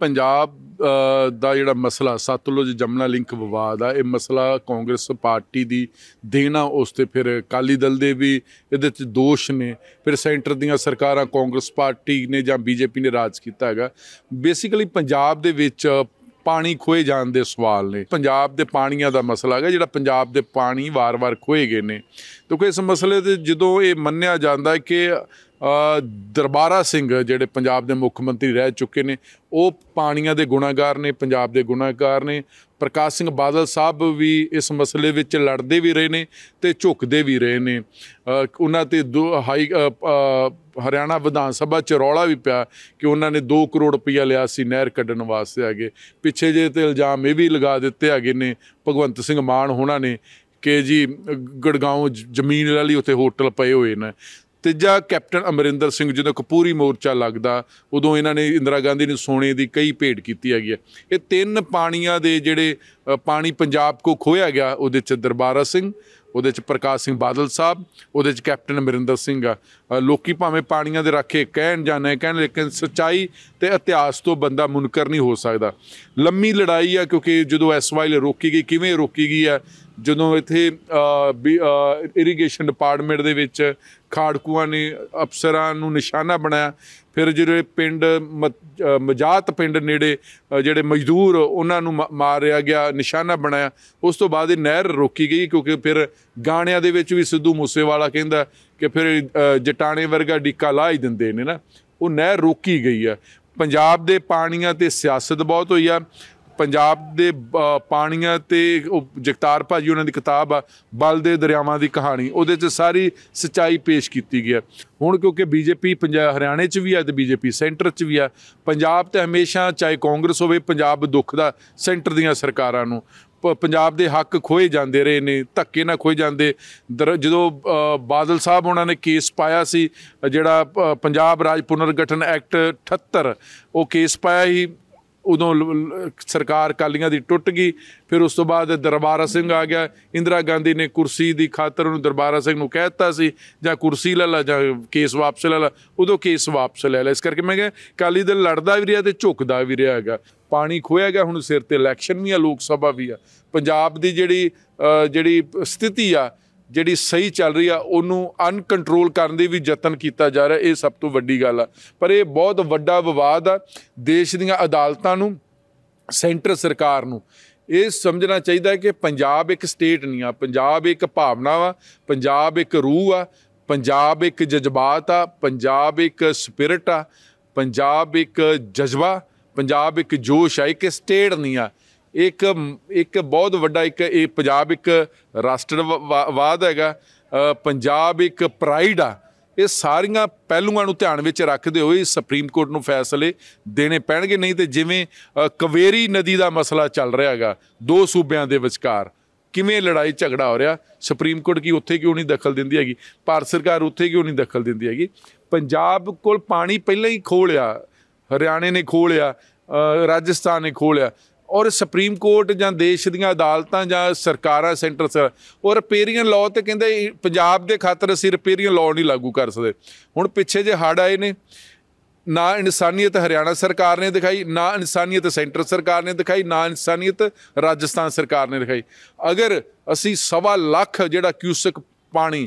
ਪੰਜਾਬ ਦਾ ਜਿਹੜਾ ਮਸਲਾ ਸਤਲੁਜ ਜਮਨਾ ਲਿੰਕ ਵਿਵਾਦ ਆ ਇਹ ਮਸਲਾ ਕਾਂਗਰਸ ਪਾਰਟੀ ਦੀ ਦੇਣਾ ਉਸ ਤੇ ਫਿਰ ਕਾਲੀ ਦਲ ਦੇ ਵੀ ਇਹਦੇ ਚ ਦੋਸ਼ ਨੇ ਫਿਰ ਸੈਂਟਰ ਦੀਆਂ ਸਰਕਾਰਾਂ ਕਾਂਗਰਸ ਪਾਰਟੀ ਨੇ ਜਾਂ ਬੀਜੇਪੀ ਨੇ ਰਾਜ ਕੀਤਾ ਹੈਗਾ ਬੇਸਿਕਲੀ ਪੰਜਾਬ ਦੇ ਵਿੱਚ ਪਾਣੀ ਖੋਏ ਜਾਣ ਦੇ ਸਵਾਲ ਨੇ ਪੰਜਾਬ ਦੇ ਪਾਣੀਆਂ ਦਾ ਮਸਲਾ ਹੈਗਾ ਜਿਹੜਾ ਪੰਜਾਬ ਦੇ ਪਾਣੀ ਵਾਰ-ਵਾਰ ਖੋਏ ਗਏ ਨੇ ਕਿਉਂਕਿ ਇਸ ਮਸਲੇ ਤੇ ਜਦੋਂ ਇਹ ਮੰਨਿਆ ਜਾਂਦਾ ਹੈ ਕਿ ਦਰਬਾਰਾ ਸਿੰਘ ਜਿਹੜੇ ਪੰਜਾਬ ਦੇ ਮੁੱਖ ਮੰਤਰੀ ਰਹਿ ਚੁੱਕੇ ਨੇ ਉਹ ਪਾਣੀਆਂ ਦੇ ਗੁਨਾਹਗਾਰ ਨੇ ਪੰਜਾਬ ਦੇ ਗੁਨਾਹਗਾਰ ਨੇ ਪ੍ਰਕਾਸ਼ ਸਿੰਘ ਬਾਦਲ ਸਾਹਿਬ ਵੀ ਇਸ ਮਸਲੇ ਵਿੱਚ ਲੜਦੇ ਵੀ ਰਹੇ ਨੇ ਤੇ ਝੁਕਦੇ ਵੀ ਰਹੇ ਨੇ ਉਹਨਾਂ ਤੇ ਹਾਈ ਹਰਿਆਣਾ ਵਿਧਾਨ ਸਭਾ ਚ ਰੌਲਾ ਵੀ ਪਿਆ ਕਿ ਉਹਨਾਂ ਨੇ 2 ਕਰੋੜ ਰੁਪਇਆ ਲਿਆ ਸੀ ਨਹਿਰ ਕੱਢਣ ਵਾਸਤੇ ਆਗੇ ਪਿੱਛੇ ਜੇ ਤੇ ਇਲਜ਼ਾਮ ਇਹ ਵੀ ਲਗਾ ਦਿੱਤੇ ਹੈਗੇ ਨੇ ਭਗਵੰਤ ਸਿੰਘ ਮਾਨ ਹੋਣਾ ਨੇ ਕਿ ਜੀ ਗੜਗਾਉਂ ਜ਼ਮੀਨ ਲੈ ਲਈ ਉੱਥੇ ਹੋਟਲ ਪਏ ਹੋਏ ਨੇ ਤੀਜਾ ਕੈਪਟਨ ਅਮਰਿੰਦਰ ਸਿੰਘ ਜਦੋਂ ਕਪੂਰੀ ਮੋਰਚਾ ਲੱਗਦਾ ਉਦੋਂ ਇਹਨਾਂ ਨੇ ਇੰਦਰਾ ਗਾਂਧੀ ਨੂੰ ਸੋਨੇ ਦੀ ਕਈ ਭੇਟ ਕੀਤੀ ਹੈਗੀ ਹੈ ਇਹ ਤਿੰਨ ਪਾਣੀਆਂ ਦੇ ਜਿਹੜੇ ਪਾਣੀ ਪੰਜਾਬ ਕੋ ਖੋਇਆ ਗਿਆ ਉਹਦੇ ਚ ਦਰਬਾਰਾ ਸਿੰਘ ਉਹਦੇ ਚ ਪ੍ਰਕਾਸ਼ ਸਿੰਘ ਬਾਦਲ ਸਾਹਿਬ ਉਹਦੇ ਚ ਕੈਪਟਨ ਅਮਰਿੰਦਰ ਸਿੰਘ ਆ ਲੋਕੀ ਭਾਵੇਂ ਪਾਣੀਆਂ ਦੇ ਰੱਖੇ ਕਹਿਣ ਜਾਣੇ ਕਹਿਣ ਲੇਕਿਨ ਸਚਾਈ ਤੇ ਇਤਿਹਾਸ ਤੋਂ ਬੰਦਾ ਮੁਨਕਰ ਨਹੀਂ ਹੋ ਸਕਦਾ ਲੰਮੀ ਲੜਾਈ ਆ ਕਿਉਂਕਿ ਜਦੋਂ ਐਸਵਾਈਲ ਰੋਕੀ ਗਈ ਕਿਵੇਂ ਰੋਕੀ ਗਈ ਆ ਜਦੋਂ ਇੱਥੇ ਇਰੀਗੇਸ਼ਨ ਡਿਪਾਰਟਮੈਂਟ ਦੇ ਵਿੱਚ ਖਾੜਕੂਆਂ ਨੇ ਅਫਸਰਾਂ ਨੂੰ ਨਿਸ਼ਾਨਾ ਬਣਾਇਆ ਫਿਰ ਜਿਹੜੇ ਪਿੰਡ ਮਜਾਤ ਪਿੰਡ ਨੇੜੇ ਜਿਹੜੇ ਮਜ਼ਦੂਰ ਉਹਨਾਂ ਨੂੰ ਮਾਰਿਆ ਗਿਆ ਨਿਸ਼ਾਨਾ ਬਣਾਇਆ ਉਸ ਤੋਂ ਬਾਅਦ ਇਹ ਨਹਿਰ ਰੋਕੀ ਗਈ ਕਿਉਂਕਿ ਫਿਰ ਗਾਣਿਆਂ ਦੇ ਵਿੱਚ ਵੀ ਸਿੱਧੂ ਮੂਸੇਵਾਲਾ ਕਹਿੰਦਾ ਕਿ ਫਿਰ ਜਟਾਣੇ ਵਰਗਾ ਡਿੱਕਾ ਲਾ ਹੀ ਦਿੰਦੇ ਨੇ ਨਾ ਉਹ ਨਹਿਰ ਰੋਕੀ ਗਈ ਆ ਪੰਜਾਬ ਦੇ ਪਾਣੀਆਂ ਤੇ ਸਿਆਸਤ ਬਹੁਤ ਹੋਈ ਆ ਪੰਜਾਬ ਦੇ ਪਾਣੀਆਂ ਤੇ ਜਗਤਾਰ ਭਾਜੀ ਉਹਨਾਂ ਦੀ ਕਿਤਾਬ ਆ ਬਲ ਦੇ ਦਰਿਆਵਾਂ ਦੀ ਕਹਾਣੀ ਉਹਦੇ 'ਚ ਸਾਰੀ ਸਚਾਈ ਪੇਸ਼ ਕੀਤੀ ਗਈ ਹੁਣ ਕਿਉਂਕਿ ਬੀਜੇਪੀ ਪੰਜਾਬ ਹਰਿਆਣੇ 'ਚ ਵੀ ਆ ਤੇ ਬੀਜੇਪੀ ਸੈਂਟਰ 'ਚ ਵੀ ਆ ਪੰਜਾਬ ਤੇ ਹਮੇਸ਼ਾ ਚਾਹੇ ਕਾਂਗਰਸ ਹੋਵੇ ਪੰਜਾਬ ਦੁੱਖ ਦਾ ਸੈਂਟਰ ਦੀਆਂ ਸਰਕਾਰਾਂ ਨੂੰ ਪੰਜਾਬ ਦੇ ਹੱਕ ਖੋਏ ਜਾਂਦੇ ਰਹੇ ਨੇ ਧੱਕੇ ਨਾਲ ਖੋਏ ਜਾਂਦੇ ਜਦੋਂ ਬਾਦਲ ਸਾਹਿਬ ਉਹਨਾਂ ਨੇ ਕੇਸ ਪਾਇਆ ਸੀ ਜਿਹੜਾ ਪੰਜਾਬ ਰਾਜ ਪੁਨਰਗਠਨ ਐਕਟ 78 ਉਹ ਕੇਸ ਪਾਇਆ ਹੀ ਉਦੋਂ ਸਰਕਾਰ ਕਾਲੀਆਂ ਦੀ ਟੁੱਟ ਗਈ ਫਿਰ ਉਸ ਤੋਂ ਬਾਅਦ ਦਰਬਾਰਾ ਸਿੰਘ ਆ ਗਿਆ ਇੰਦਰਾ ਗਾਂਧੀ ਨੇ ਕੁਰਸੀ ਦੀ ਖਾਤਰ ਉਹਨੂੰ ਦਰਬਾਰਾ ਸਿੰਘ ਨੂੰ ਕਹਿਤਾ ਸੀ ਜਾਂ ਕੁਰਸੀ ਲੈ ਲੈ ਜਾਂ ਕੇਸ ਵਾਪਸ ਲੈ ਲੈ ਉਦੋਂ ਕੇਸ ਵਾਪਸ ਲੈ ਲੈ ਇਸ ਕਰਕੇ ਮੈਂ ਕਿਹਾ ਕਾਲੀ ਦਲ ਲੜਦਾ ਵੀ ਰਿਹਾ ਤੇ ਝੁਕਦਾ ਵੀ ਰਿਹਾ ਹੈਗਾ ਪਾਣੀ ਖੋਇਆ ਗਿਆ ਹੁਣ ਸਿਰ ਤੇ ਇਲੈਕਸ਼ਨ ਵੀ ਆ ਲੋਕ ਸਭਾ ਵੀ ਆ ਪੰਜਾਬ ਦੀ ਜਿਹੜੀ ਜਿਹੜੀ ਸਥਿਤੀ ਆ ਜਿਹੜੀ ਸਹੀ ਚੱਲ ਰਹੀ ਆ ਉਹਨੂੰ ਅਨਕੰਟਰੋਲ ਕਰਨ ਦੇ ਵੀ ਯਤਨ ਕੀਤਾ ਜਾ ਰਿਹਾ ਇਹ ਸਭ ਤੋਂ ਵੱਡੀ ਗੱਲ ਆ ਪਰ ਇਹ ਬਹੁਤ ਵੱਡਾ ਵਿਵਾਦ ਆ ਦੇਸ਼ ਦੀਆਂ ਅਦਾਲਤਾਂ ਨੂੰ ਸੈਂਟਰ ਸਰਕਾਰ ਨੂੰ ਇਹ ਸਮਝਣਾ ਚਾਹੀਦਾ ਹੈ ਕਿ ਪੰਜਾਬ ਇੱਕ ਸਟੇਟ ਨਹੀਂ ਆ ਪੰਜਾਬ ਇੱਕ ਭਾਵਨਾ ਵਾ ਪੰਜਾਬ ਇੱਕ ਰੂਹ ਆ ਪੰਜਾਬ ਇੱਕ ਜਜ਼ਬਾਤ ਆ ਪੰਜਾਬ ਇੱਕ ਸਪਿਰਿਟ ਆ ਪੰਜਾਬ ਇੱਕ ਜਜ਼ਬਾ ਪੰਜਾਬ ਇੱਕ ਜੋਸ਼ ਆ ਕਿ ਸਟੇਟ ਨਹੀਂ ਆ ਇੱਕ ਇੱਕ ਬਹੁਤ ਵੱਡਾ ਇੱਕ ਇਹ ਪੰਜਾਬ ਇੱਕ ਰਾਸ਼ਟਰਵਾਦ ਹੈਗਾ ਪੰਜਾਬ ਇੱਕ ਪ੍ਰਾਈਡ ਆ ਇਹ ਸਾਰੀਆਂ ਪਹਿਲੂਆਂ ਨੂੰ ਧਿਆਨ ਵਿੱਚ ਰੱਖਦੇ ਹੋਏ ਸੁਪਰੀਮ ਕੋਰਟ ਨੂੰ ਫੈਸਲੇ ਦੇਣੇ ਪੈਣਗੇ ਨਹੀਂ ਤੇ ਜਿਵੇਂ ਕਵੇਰੀ ਨਦੀ ਦਾ ਮਸਲਾ ਚੱਲ ਰਿਹਾ ਹੈਗਾ ਦੋ ਸੂਬਿਆਂ ਦੇ ਵਿਚਕਾਰ ਕਿਵੇਂ ਲੜਾਈ ਝਗੜਾ ਹੋ ਰਿਹਾ ਸੁਪਰੀਮ ਕੋਰਟ ਕੀ ਉੱਥੇ ਕਿਉਂ ਨਹੀਂ ਦਖਲ ਦਿੰਦੀ ਹੈਗੀ ਭਾਰਤ ਸਰਕਾਰ ਉੱਥੇ ਕਿਉਂ ਨਹੀਂ ਦਖਲ ਦਿੰਦੀ ਹੈਗੀ ਪੰਜਾਬ ਕੋਲ ਪਾਣੀ ਪਹਿਲਾਂ ਹੀ ਖੋਲਿਆ ਹਰਿਆਣੇ ਨੇ ਖੋਲਿਆ ਰਾਜਸਥਾਨ ਨੇ ਖੋਲਿਆ ਔਰ ਸੁਪਰੀਮ ਕੋਰਟ ਜਾਂ ਦੇਸ਼ ਦੀਆਂ ਅਦਾਲਤਾਂ ਜਾਂ ਸਰਕਾਰਾਂ ਸੈਂਟਰ ਸਰ ਔਰ ਰਿਪੇਰੀਅਨ ਲਾਅ ਤੇ ਕਹਿੰਦੇ ਪੰਜਾਬ ਦੇ ਖਾਤਰ ਅਸੀਂ ਰਿਪੇਰੀਅਨ ਲਾਅ ਨਹੀਂ ਲਾਗੂ ਕਰ ਸਕਦੇ ਹੁਣ ਪਿੱਛੇ ਜੇ ਹੜ ਆਏ ਨੇ ਨਾ ਇਨਸਾਨੀਅਤ ਹਰਿਆਣਾ ਸਰਕਾਰ ਨੇ ਦਿਖਾਈ ਨਾ ਇਨਸਾਨੀਅਤ ਸੈਂਟਰ ਸਰਕਾਰ ਨੇ ਦਿਖਾਈ ਨਾ ਇਨਸਾਨੀਅਤ ਰਾਜਸਥਾਨ ਸਰਕਾਰ ਨੇ ਦਿਖਾਈ ਅਗਰ ਅਸੀਂ ਸਵਾ ਲੱਖ ਜਿਹੜਾ ਕਿਊਸਕ ਪਾਣੀ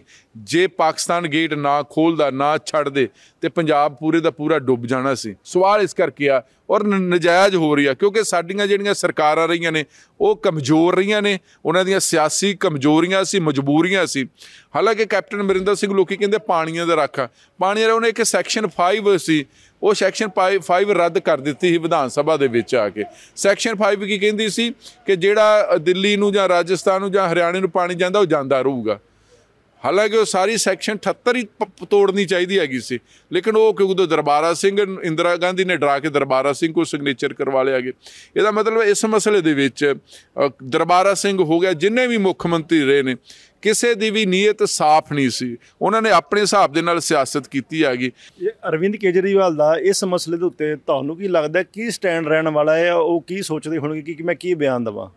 ਜੇ ਪਾਕਿਸਤਾਨ ਗੇਟ ਨਾ ਖੋਲਦਾ ਨਾ ਛੱਡ ਦੇ ਤੇ ਪੰਜਾਬ ਪੂਰੇ ਦਾ ਪੂਰਾ ਡੁੱਬ ਜਾਣਾ ਸੀ ਸਵਾਲ ਇਸ ਕਰਕੇ ਆ ਔਰ ਨਜਾਇਜ਼ ਹੋ ਰਹੀ ਆ ਕਿਉਂਕਿ ਸਾਡੀਆਂ ਜਿਹੜੀਆਂ ਸਰਕਾਰਾਂ ਰਹੀਆਂ ਨੇ ਉਹ ਕਮਜ਼ੋਰ ਰਹੀਆਂ ਨੇ ਉਹਨਾਂ ਦੀਆਂ ਸਿਆਸੀ ਕਮਜ਼ੋਰੀਆਂ ਸੀ ਮਜਬੂਰੀਆਂ ਸੀ ਹਾਲਾਂਕਿ ਕੈਪਟਨ ਮਰਿੰਦਰ ਸਿੰਘ ਲੋਕੀ ਕਹਿੰਦੇ ਪਾਣੀਆਂ ਦਾ ਰੱਖਾ ਪਾਣੀ ਦਾ ਉਹਨੇ ਇੱਕ ਸੈਕਸ਼ਨ 5 ਸੀ ਉਹ ਸੈਕਸ਼ਨ 5 ਰੱਦ ਕਰ ਦਿੱਤੀ ਸੀ ਵਿਧਾਨ ਸਭਾ ਦੇ ਵਿੱਚ ਆ ਕੇ ਸੈਕਸ਼ਨ 5 ਕੀ ਕਹਿੰਦੀ ਸੀ ਕਿ ਜਿਹੜਾ ਦਿੱਲੀ ਨੂੰ ਜਾਂ ਰਾਜਸਥਾਨ ਨੂੰ ਜਾਂ ਹਰਿਆਣੇ ਨੂੰ ਪਾਣੀ ਜਾਂਦਾ ਉਹ ਜਾਂਦਾ ਰਹੂਗਾ ਹਾਲਾਂਕਿ ਉਹ ਸਾਰੀ ਸੈਕਸ਼ਨ 78 ਹੀ ਤੋੜਨੀ ਚਾਹੀਦੀ ਹੈਗੀ ਸੀ ਲੇਕਿਨ ਉਹ ਕਿਉਂਕਿ ਉਹ ਦਰਬਾਰਾ ਸਿੰਘ ਇੰਦਰਾ ਗਾਂਧੀ ਨੇ ਡਰਾ ਕੇ ਦਰਬਾਰਾ ਸਿੰਘ ਕੋ ਸਿਗਨੇਚਰ ਕਰਵਾ ਲਿਆ ਗਿਆ ਇਹਦਾ ਮਤਲਬ ਇਸ ਮਸਲੇ ਦੇ ਵਿੱਚ ਦਰਬਾਰਾ ਸਿੰਘ ਹੋ ਗਿਆ ਜਿੰਨੇ ਵੀ ਮੁੱਖ ਮੰਤਰੀ ਰਹੇ ਨੇ ਕਿਸੇ ਦੀ ਵੀ ਨੀਅਤ ਸਾਫ਼ ਨਹੀਂ ਸੀ ਉਹਨਾਂ ਨੇ ਆਪਣੇ ਹਿਸਾਬ ਦੇ ਨਾਲ ਸਿਆਸਤ ਕੀਤੀ ਹੈਗੀ ਅਰਵਿੰਦ ਕੇਜਰੀਵਾਲ ਦਾ ਇਸ ਮਸਲੇ ਦੇ ਉੱਤੇ ਤੁਹਾਨੂੰ ਕੀ ਲੱਗਦਾ ਕੀ ਸਟੈਂਡ ਰਹਿਣ ਵਾਲਾ ਹੈ ਉਹ ਕੀ ਸੋਚਦੇ ਹੋਣਗੇ ਕਿ ਮੈਂ ਕੀ ਬਿਆਨ ਦਵਾਂ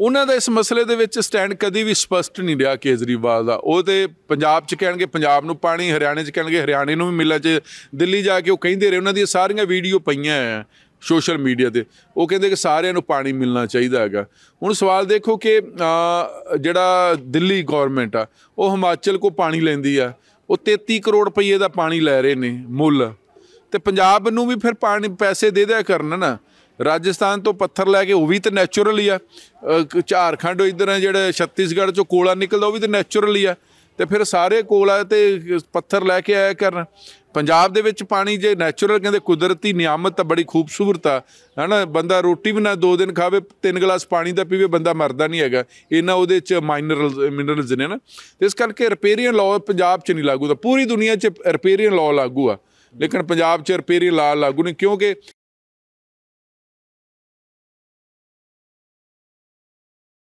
ਉਹਨਾਂ ਦਾ ਇਸ ਮਸਲੇ ਦੇ ਵਿੱਚ ਸਟੈਂਡ ਕਦੀ ਵੀ ਸਪਸ਼ਟ ਨਹੀਂ ਰਿਹਾ ਕੇਜਰੀਵਾਲ ਦਾ ਉਹ ਤੇ ਪੰਜਾਬ 'ਚ ਕਹਿਣਗੇ ਪੰਜਾਬ ਨੂੰ ਪਾਣੀ ਹਰਿਆਣੇ 'ਚ ਕਹਿਣਗੇ ਹਰਿਆਣੇ ਨੂੰ ਵੀ ਮਿਲਣਾ ਚ ਦਿੱਲੀ ਜਾ ਕੇ ਉਹ ਕਹਿੰਦੇ ਰਹੇ ਉਹਨਾਂ ਦੀਆਂ ਸਾਰੀਆਂ ਵੀਡੀਓ ਪਈਆਂ ਆ ਸੋਸ਼ਲ ਮੀਡੀਆ ਤੇ ਉਹ ਕਹਿੰਦੇ ਕਿ ਸਾਰਿਆਂ ਨੂੰ ਪਾਣੀ ਮਿਲਣਾ ਚਾਹੀਦਾ ਹੈਗਾ ਹੁਣ ਸਵਾਲ ਦੇਖੋ ਕਿ ਜਿਹੜਾ ਦਿੱਲੀ ਗਵਰਨਮੈਂਟ ਆ ਉਹ ਹਿਮਾਚਲ ਕੋ ਪਾਣੀ ਲੈਂਦੀ ਆ ਉਹ 33 ਕਰੋੜ ਰੁਪਏ ਦਾ ਪਾਣੀ ਲੈ ਰਹੇ ਨੇ ਮੁੱਲ ਤੇ ਪੰਜਾਬ ਨੂੰ ਵੀ ਫਿਰ ਪਾਣੀ ਪੈਸੇ ਦੇ ਦਿਆ ਕਰਨ ਨਾ ਰਾਜਸਥਾਨ ਤੋਂ ਪੱਥਰ ਲੈ ਕੇ ਉਹ ਵੀ ਤਾਂ ਨੇਚਰਲ ਹੀ ਆ ਝਾਰਖੰਡ ਇਧਰ ਹੈ ਜਿਹੜਾ ਛੱਤੀਸਗੜ੍ਹ ਚੋਂ ਕੋਲਾ ਨਿਕਲਦਾ ਉਹ ਵੀ ਤਾਂ ਨੇਚਰਲ ਹੀ ਆ ਤੇ ਫਿਰ ਸਾਰੇ ਕੋਲਾ ਤੇ ਪੱਥਰ ਲੈ ਕੇ ਆਇਆ ਕਰਨ ਪੰਜਾਬ ਦੇ ਵਿੱਚ ਪਾਣੀ ਜੇ ਨੇਚਰਲ ਕਹਿੰਦੇ ਕੁਦਰਤੀ ਨਿਆਮਤ ਤਾਂ ਬੜੀ ਖੂਬਸੂਰਤ ਆ ਹਨਾ ਬੰਦਾ ਰੋਟੀ ਵੀ ਨਾ ਦੋ ਦਿਨ ਖਾਵੇ ਤਿੰਨ ਗਲਾਸ ਪਾਣੀ ਦਾ ਪੀਵੇ ਬੰਦਾ ਮਰਦਾ ਨਹੀਂ ਹੈਗਾ ਇਹਨਾਂ ਉਹਦੇ ਚ ਮਾਈਨਰਲ ਮਿਨਰਲਸ ਨੇ ਨਾ ਤੇ ਇਸ ਕਰਕੇ ਰਿਪੇਰੀਅਨ ਲਾਅ ਪੰਜਾਬ ਚ ਨਹੀਂ ਲਾਗੂ ਤਾਂ ਪੂਰੀ ਦੁਨੀਆ ਚ ਰਿਪੇਰੀਅਨ ਲਾਅ ਲਾਗੂ ਆ ਲੇਕਿਨ ਪੰਜਾਬ ਚ ਰਿਪੇਰੀਅਨ ਲਾਅ ਲਾਗੂ ਨਹੀਂ ਕਿਉਂਕਿ